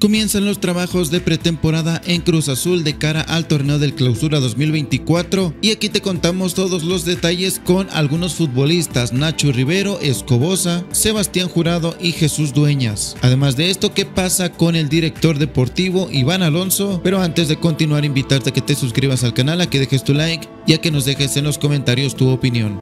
Comienzan los trabajos de pretemporada en Cruz Azul de cara al torneo del Clausura 2024 y aquí te contamos todos los detalles con algunos futbolistas Nacho Rivero, Escobosa, Sebastián Jurado y Jesús Dueñas. Además de esto, ¿qué pasa con el director deportivo Iván Alonso? Pero antes de continuar, invitarte a que te suscribas al canal, a que dejes tu like y a que nos dejes en los comentarios tu opinión.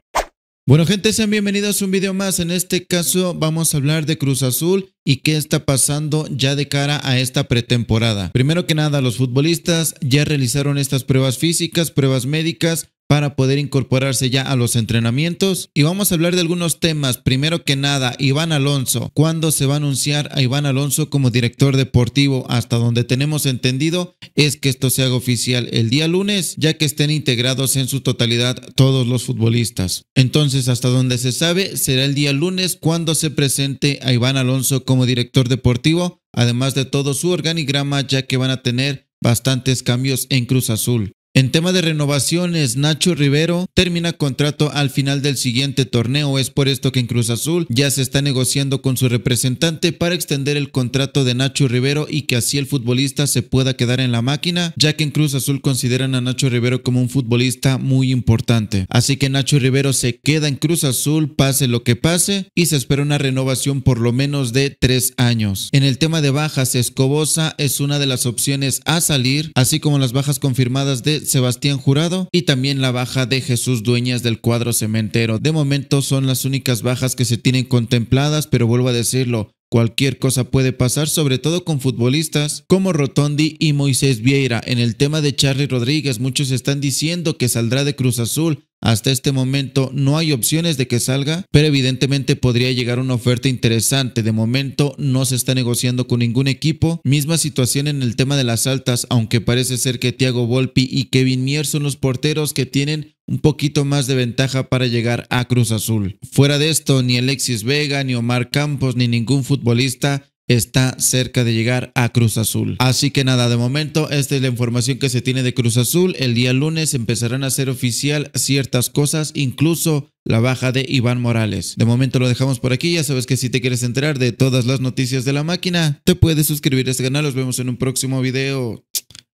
Bueno gente, sean bienvenidos a un video más. En este caso vamos a hablar de Cruz Azul y qué está pasando ya de cara a esta pretemporada. Primero que nada, los futbolistas ya realizaron estas pruebas físicas, pruebas médicas para poder incorporarse ya a los entrenamientos. Y vamos a hablar de algunos temas. Primero que nada, Iván Alonso. ¿Cuándo se va a anunciar a Iván Alonso como director deportivo? Hasta donde tenemos entendido es que esto se haga oficial el día lunes, ya que estén integrados en su totalidad todos los futbolistas. Entonces, hasta donde se sabe, será el día lunes cuando se presente a Iván Alonso como director deportivo, además de todo su organigrama, ya que van a tener bastantes cambios en Cruz Azul. En tema de renovaciones, Nacho Rivero termina contrato al final del siguiente torneo. Es por esto que en Cruz Azul ya se está negociando con su representante para extender el contrato de Nacho Rivero y que así el futbolista se pueda quedar en la máquina, ya que en Cruz Azul consideran a Nacho Rivero como un futbolista muy importante. Así que Nacho Rivero se queda en Cruz Azul, pase lo que pase, y se espera una renovación por lo menos de tres años. En el tema de bajas, Escobosa es una de las opciones a salir, así como las bajas confirmadas de Sebastián Jurado y también la baja de Jesús Dueñas del cuadro cementero. De momento son las únicas bajas que se tienen contempladas, pero vuelvo a decirlo, Cualquier cosa puede pasar, sobre todo con futbolistas como Rotondi y Moisés Vieira. En el tema de Charlie Rodríguez, muchos están diciendo que saldrá de Cruz Azul. Hasta este momento no hay opciones de que salga, pero evidentemente podría llegar una oferta interesante. De momento no se está negociando con ningún equipo. Misma situación en el tema de las altas, aunque parece ser que Thiago Volpi y Kevin Mier son los porteros que tienen un poquito más de ventaja para llegar a Cruz Azul. Fuera de esto, ni Alexis Vega, ni Omar Campos, ni ningún futbolista está cerca de llegar a Cruz Azul. Así que nada, de momento esta es la información que se tiene de Cruz Azul. El día lunes empezarán a ser oficial ciertas cosas, incluso la baja de Iván Morales. De momento lo dejamos por aquí. Ya sabes que si te quieres enterar de todas las noticias de la máquina, te puedes suscribir a este canal. Nos vemos en un próximo video.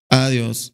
Adiós.